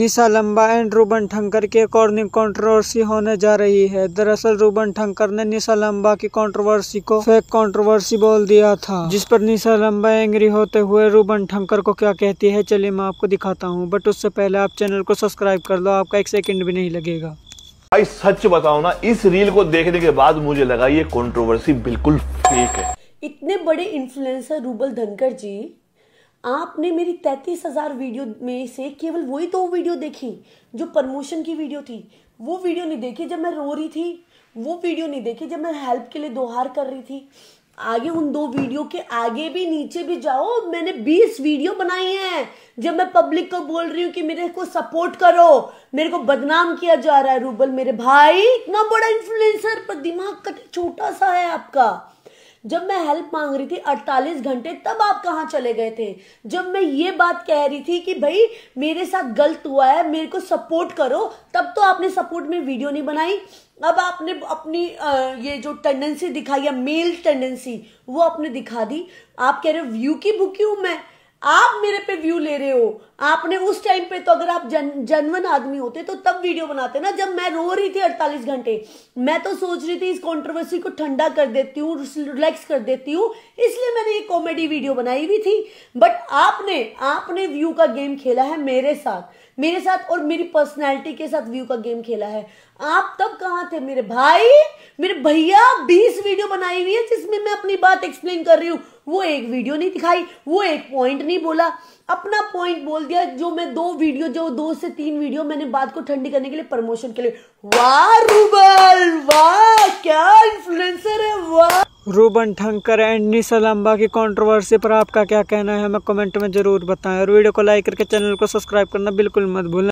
निशा लंबा and Ruben ठंकर के according controversy होने जा रही है दरअसल रूबन ठंकर ने निशा लंबा की कंट्रोवर्सी को फेक कंट्रोवर्सी बोल दिया था जिस पर निशा लंबा एंग्री होते हुए रूबन ठंकर को क्या कहती है चलिए मैं आपको दिखाता हूँ बट उससे पहले आप चैनल को सब्सक्राइब कर लो आपका एक सेकेंड भी नहीं लगेगा भाई सच बताओ ना इस रील को देखने के बाद मुझे लगा ये कॉन्ट्रोवर्सी बिल्कुल फेक है इतने बड़े इन्फ्लुएंसर रूबल धनकर जी आपने मेरी तैतीस हज़ार वीडियो में से केवल वही दो वीडियो देखी जो प्रमोशन की वीडियो थी वो वीडियो नहीं देखी जब मैं रो रही थी वो वीडियो नहीं देखी जब मैं हेल्प के लिए दोहार कर रही थी आगे उन दो वीडियो के आगे भी नीचे भी जाओ मैंने बीस वीडियो बनाई हैं जब मैं पब्लिक को बोल रही हूँ कि मेरे को सपोर्ट करो मेरे को बदनाम किया जा रहा है रूबल मेरे भाई इतना बड़ा इन्फ्लुएंसर पर दिमाग का छोटा सा है आपका जब मैं हेल्प मांग रही थी 48 घंटे तब आप कहाँ चले गए थे जब मैं ये बात कह रही थी कि भाई मेरे साथ गलत हुआ है मेरे को सपोर्ट करो तब तो आपने सपोर्ट में वीडियो नहीं बनाई अब आपने अपनी ये जो टेंडेंसी दिखाई है मेल टेंडेंसी वो आपने दिखा दी आप कह रहे हो व्यू की भूखी हूं मैं आप मेरे पे व्यू ले रहे हो आपने उस टाइम पे तो अगर आप जन जनवन आदमी होते तो तब वीडियो बनाते ना जब मैं रो रही थी अड़तालीस घंटे मैं तो सोच रही थी इस कंट्रोवर्सी को ठंडा कर देती हूँ रिलैक्स कर देती हूँ इसलिए मैंने ये कॉमेडी वीडियो बनाई हुई थी बट आपने आपने व्यू का गेम खेला है मेरे साथ मेरे साथ और मेरी पर्सनैलिटी के साथ व्यू का गेम खेला है आप तब कहाँ थे मेरे भाई मेरे भैया बीस वीडियो बनाई हुई है जिसमें मैं अपनी बात एक्सप्लेन कर रही हूँ वो एक वीडियो नहीं दिखाई वो एक पॉइंट नहीं बोला अपना पॉइंट बोल दिया जो मैं दो वीडियो जो दो से तीन वीडियो मैंने बात को ठंडी करने के लिए प्रमोशन के लिए वाह रूबल वाह क्या इन्फ्लुएंसर है वाह रूबन ठंकर एंड निशल अम्बा की कंट्रोवर्सी पर आपका क्या कहना है हमें कमेंट में जरूर बताएं और वीडियो को लाइक करके चैनल को सब्सक्राइब करना बिल्कुल मत भूलना